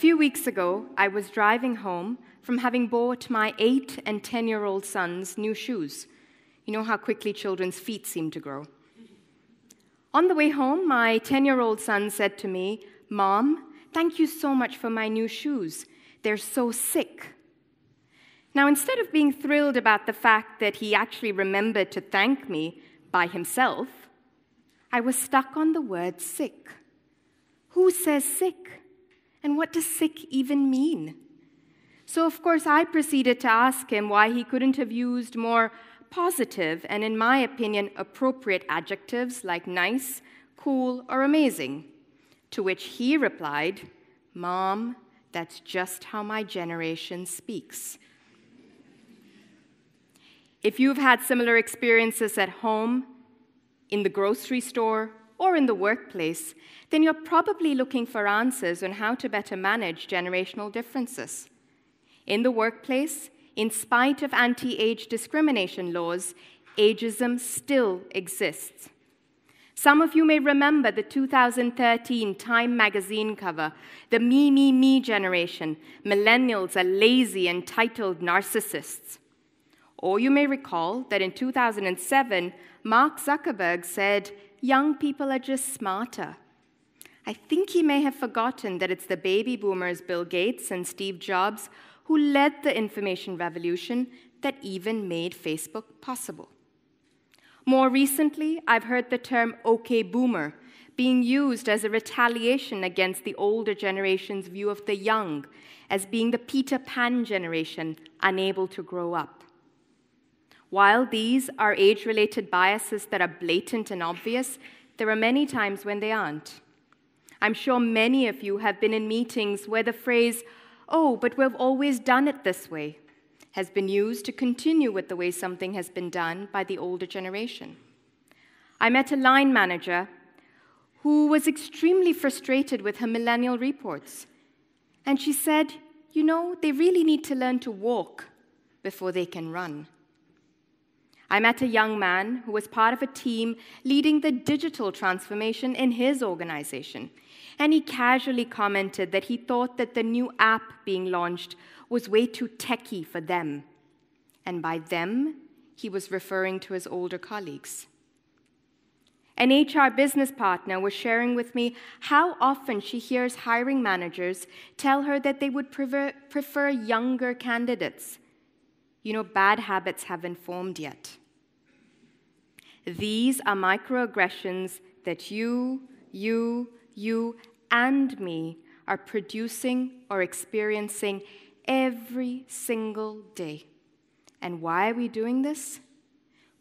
few weeks ago, I was driving home from having bought my eight and 10 year old sons new shoes. You know how quickly children's feet seem to grow. On the way home, my 10 year old son said to me, Mom, thank you so much for my new shoes. They're so sick. Now, instead of being thrilled about the fact that he actually remembered to thank me by himself, I was stuck on the word sick. Who says sick? And what does sick even mean? So, of course, I proceeded to ask him why he couldn't have used more positive and, in my opinion, appropriate adjectives like nice, cool, or amazing. To which he replied, Mom, that's just how my generation speaks. If you've had similar experiences at home, in the grocery store, or in the workplace, then you're probably looking for answers on how to better manage generational differences. In the workplace, in spite of anti age discrimination laws, ageism still exists. Some of you may remember the 2013 Time magazine cover, the me, me, me generation. Millennials are lazy, entitled narcissists. Or you may recall that in 2007, Mark Zuckerberg said, young people are just smarter. I think he may have forgotten that it's the baby boomers, Bill Gates and Steve Jobs, who led the information revolution that even made Facebook possible. More recently, I've heard the term OK boomer being used as a retaliation against the older generation's view of the young as being the Peter Pan generation unable to grow up. While these are age related biases that are blatant and obvious, there are many times when they aren't. I'm sure many of you have been in meetings where the phrase, oh, but we've always done it this way, has been used to continue with the way something has been done by the older generation. I met a line manager who was extremely frustrated with her millennial reports. And she said, You know, they really need to learn to walk before they can run. I met a young man who was part of a team leading the digital transformation in his organization. And he casually commented that he thought that the new app being launched was way too techy for them. And by them, he was referring to his older colleagues. An HR business partner was sharing with me how often she hears hiring managers tell her that they would prefer, prefer younger candidates. You know, bad habits haven't formed yet. These are microaggressions that you, you, you, and me are producing or experiencing every single day. And why are we doing this?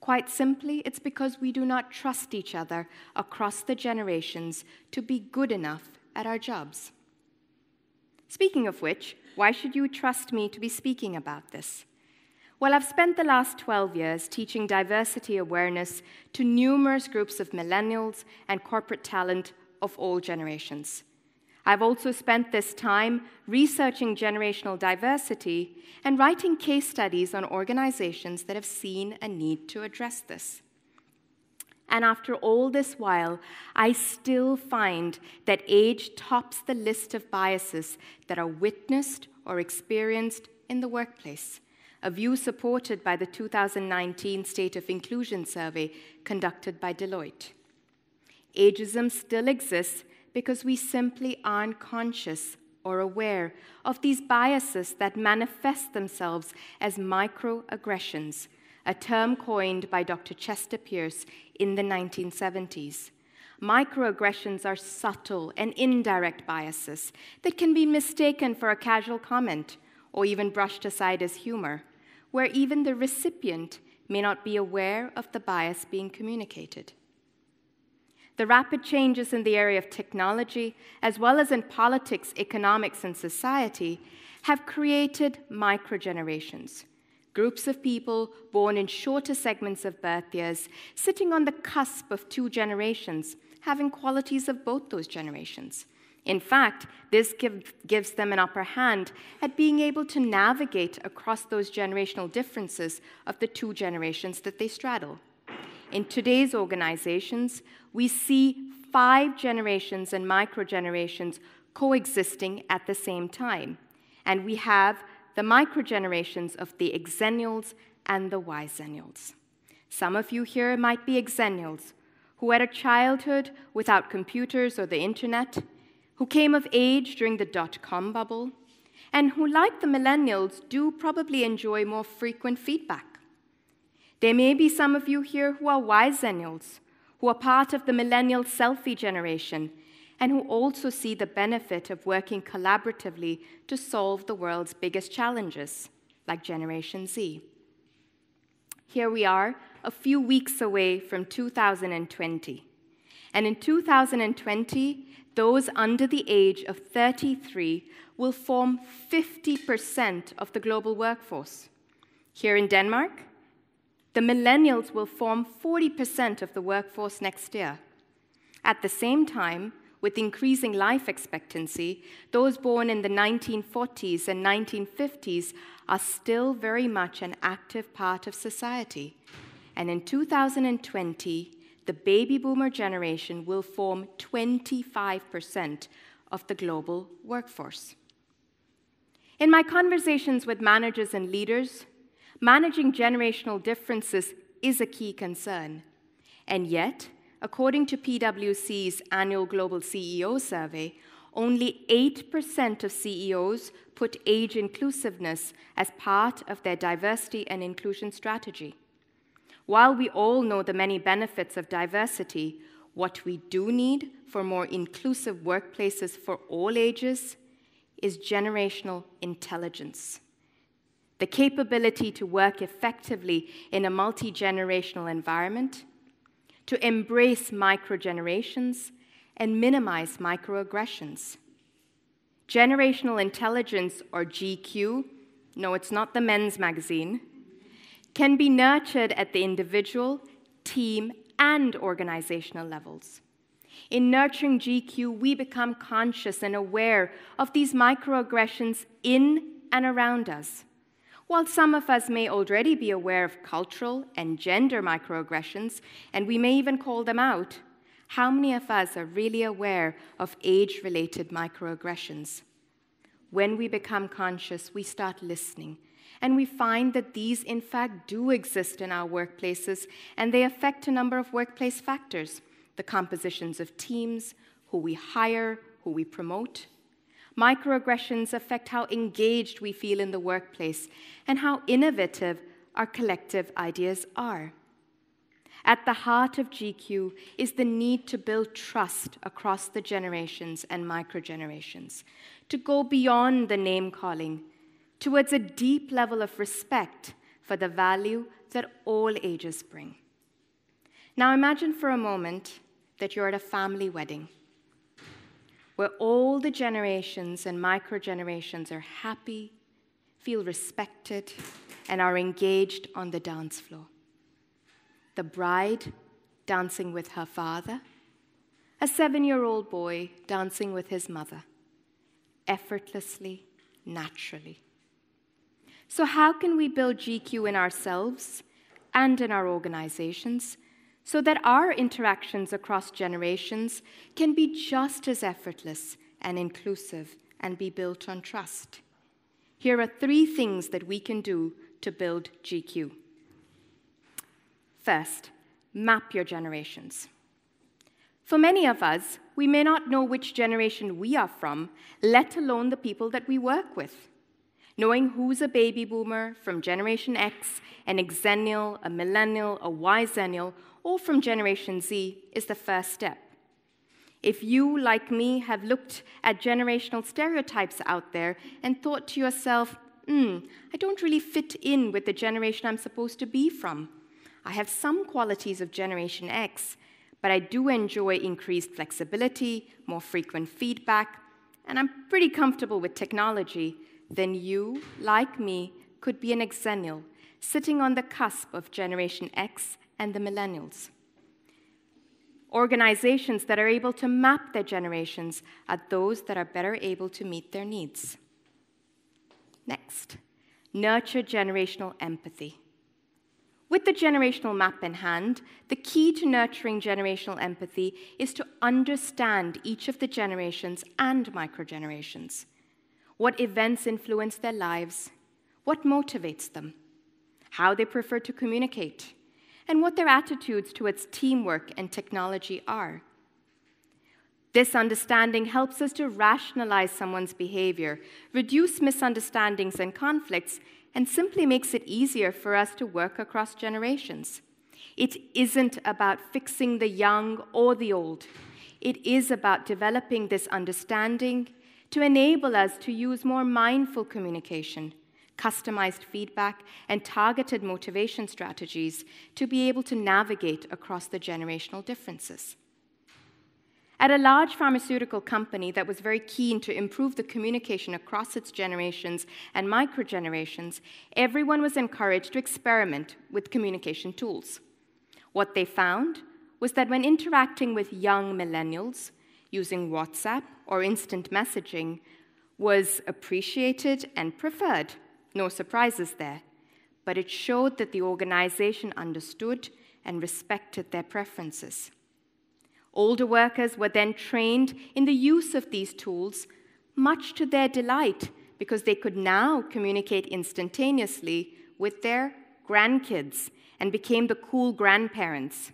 Quite simply, it's because we do not trust each other across the generations to be good enough at our jobs. Speaking of which, why should you trust me to be speaking about this? Well, I've spent the last 12 years teaching diversity awareness to numerous groups of millennials and corporate talent of all generations. I've also spent this time researching generational diversity and writing case studies on organizations that have seen a need to address this. And after all this while, I still find that age tops the list of biases that are witnessed or experienced in the workplace a view supported by the 2019 State of Inclusion Survey conducted by Deloitte. Ageism still exists because we simply aren't conscious or aware of these biases that manifest themselves as microaggressions, a term coined by Dr. Chester Pierce in the 1970s. Microaggressions are subtle and indirect biases that can be mistaken for a casual comment or even brushed aside as humor, where even the recipient may not be aware of the bias being communicated. The rapid changes in the area of technology, as well as in politics, economics, and society, have created microgenerations groups of people born in shorter segments of birth years, sitting on the cusp of two generations, having qualities of both those generations, in fact, this give, gives them an upper hand at being able to navigate across those generational differences of the two generations that they straddle. In today's organizations, we see five generations and microgenerations coexisting at the same time. And we have the microgenerations of the exennials and the yzennials. Some of you here might be exennials, who had a childhood without computers or the internet, who came of age during the dot com bubble, and who, like the millennials, do probably enjoy more frequent feedback. There may be some of you here who are wise zennials who are part of the millennial selfie generation, and who also see the benefit of working collaboratively to solve the world's biggest challenges, like Generation Z. Here we are, a few weeks away from 2020. And in 2020, those under the age of 33 will form 50% of the global workforce. Here in Denmark, the millennials will form 40% of the workforce next year. At the same time, with increasing life expectancy, those born in the 1940s and 1950s are still very much an active part of society. And in 2020, the baby boomer generation will form 25% of the global workforce. In my conversations with managers and leaders, managing generational differences is a key concern. And yet, according to PwC's annual Global CEO survey, only 8% of CEOs put age inclusiveness as part of their diversity and inclusion strategy. While we all know the many benefits of diversity, what we do need for more inclusive workplaces for all ages is generational intelligence. The capability to work effectively in a multi generational environment, to embrace microgenerations, and minimize microaggressions. Generational Intelligence, or GQ, no, it's not the men's magazine, can be nurtured at the individual, team, and organizational levels. In nurturing GQ, we become conscious and aware of these microaggressions in and around us. While some of us may already be aware of cultural and gender microaggressions, and we may even call them out, how many of us are really aware of age related microaggressions? When we become conscious, we start listening and we find that these, in fact, do exist in our workplaces, and they affect a number of workplace factors the compositions of teams, who we hire, who we promote. Microaggressions affect how engaged we feel in the workplace and how innovative our collective ideas are. At the heart of GQ is the need to build trust across the generations and microgenerations, to go beyond the name calling towards a deep level of respect for the value that all ages bring. Now imagine for a moment that you're at a family wedding where all the generations and microgenerations are happy, feel respected, and are engaged on the dance floor. The bride dancing with her father, a seven year old boy dancing with his mother, effortlessly, naturally. So, how can we build GQ in ourselves and in our organizations so that our interactions across generations can be just as effortless and inclusive and be built on trust? Here are three things that we can do to build GQ. First, map your generations. For many of us, we may not know which generation we are from, let alone the people that we work with. Knowing who's a baby boomer from Generation X, an Xennial, a Millennial, a Yzennial, or from Generation Z is the first step. If you, like me, have looked at generational stereotypes out there and thought to yourself, hmm, I don't really fit in with the generation I'm supposed to be from. I have some qualities of Generation X, but I do enjoy increased flexibility, more frequent feedback, and I'm pretty comfortable with technology, then you, like me, could be an exennial, sitting on the cusp of Generation X and the millennials. Organizations that are able to map their generations are those that are better able to meet their needs. Next, nurture generational empathy. With the generational map in hand, the key to nurturing generational empathy is to understand each of the generations and microgenerations what events influence their lives, what motivates them, how they prefer to communicate, and what their attitudes towards teamwork and technology are. This understanding helps us to rationalize someone's behavior, reduce misunderstandings and conflicts, and simply makes it easier for us to work across generations. It isn't about fixing the young or the old. It is about developing this understanding to enable us to use more mindful communication, customized feedback, and targeted motivation strategies to be able to navigate across the generational differences. At a large pharmaceutical company that was very keen to improve the communication across its generations and microgenerations, everyone was encouraged to experiment with communication tools. What they found was that when interacting with young millennials, using WhatsApp or instant messaging was appreciated and preferred. No surprises there. But it showed that the organization understood and respected their preferences. Older workers were then trained in the use of these tools, much to their delight, because they could now communicate instantaneously with their grandkids and became the cool grandparents.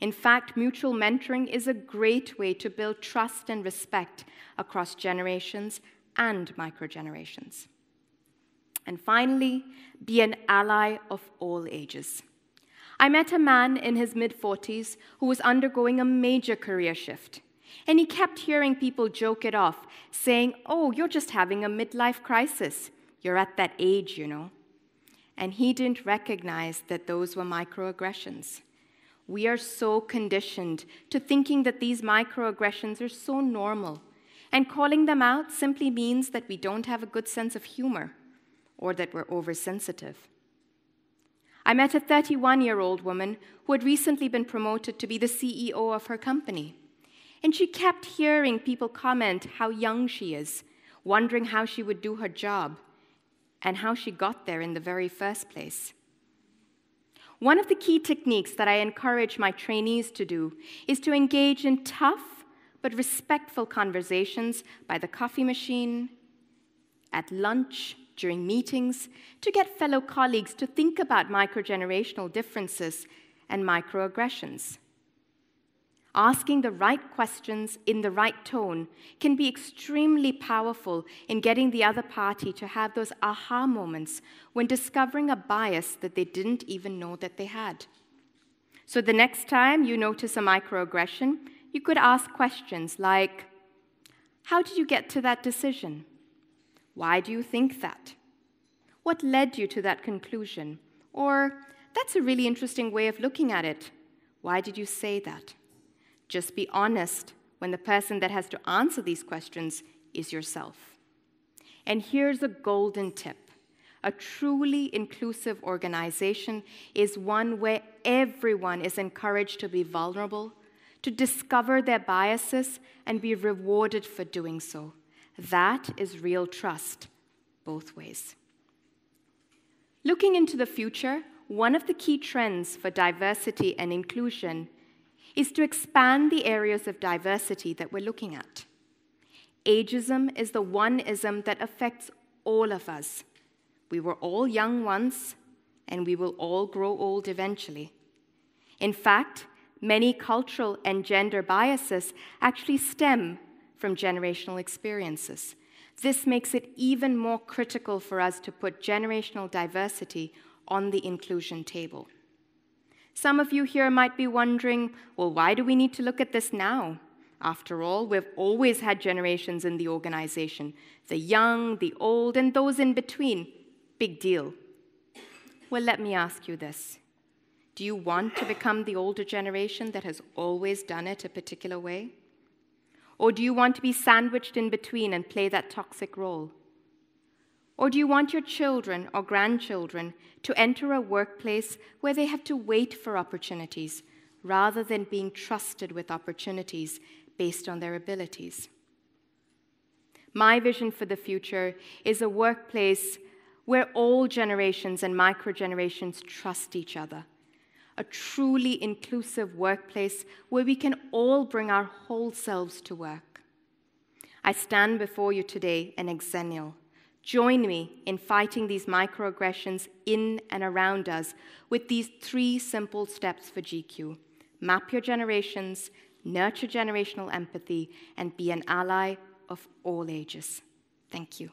In fact, mutual mentoring is a great way to build trust and respect across generations and microgenerations. And finally, be an ally of all ages. I met a man in his mid 40s who was undergoing a major career shift. And he kept hearing people joke it off, saying, Oh, you're just having a midlife crisis. You're at that age, you know. And he didn't recognize that those were microaggressions. We are so conditioned to thinking that these microaggressions are so normal, and calling them out simply means that we don't have a good sense of humor or that we're oversensitive. I met a 31 year old woman who had recently been promoted to be the CEO of her company. And she kept hearing people comment how young she is, wondering how she would do her job, and how she got there in the very first place. One of the key techniques that I encourage my trainees to do is to engage in tough but respectful conversations by the coffee machine, at lunch, during meetings, to get fellow colleagues to think about microgenerational differences and microaggressions. Asking the right questions in the right tone can be extremely powerful in getting the other party to have those aha moments when discovering a bias that they didn't even know that they had. So the next time you notice a microaggression, you could ask questions like How did you get to that decision? Why do you think that? What led you to that conclusion? Or, That's a really interesting way of looking at it. Why did you say that? Just be honest when the person that has to answer these questions is yourself. And here's a golden tip a truly inclusive organization is one where everyone is encouraged to be vulnerable, to discover their biases, and be rewarded for doing so. That is real trust, both ways. Looking into the future, one of the key trends for diversity and inclusion is to expand the areas of diversity that we're looking at. Ageism is the one ism that affects all of us. We were all young once, and we will all grow old eventually. In fact, many cultural and gender biases actually stem from generational experiences. This makes it even more critical for us to put generational diversity on the inclusion table. Some of you here might be wondering well, why do we need to look at this now? After all, we've always had generations in the organization the young, the old, and those in between. Big deal. Well, let me ask you this Do you want to become the older generation that has always done it a particular way? Or do you want to be sandwiched in between and play that toxic role? Or do you want your children or grandchildren to enter a workplace where they have to wait for opportunities rather than being trusted with opportunities based on their abilities? My vision for the future is a workplace where all generations and microgenerations trust each other. A truly inclusive workplace where we can all bring our whole selves to work. I stand before you today an exennial Join me in fighting these microaggressions in and around us with these three simple steps for GQ map your generations, nurture generational empathy, and be an ally of all ages. Thank you.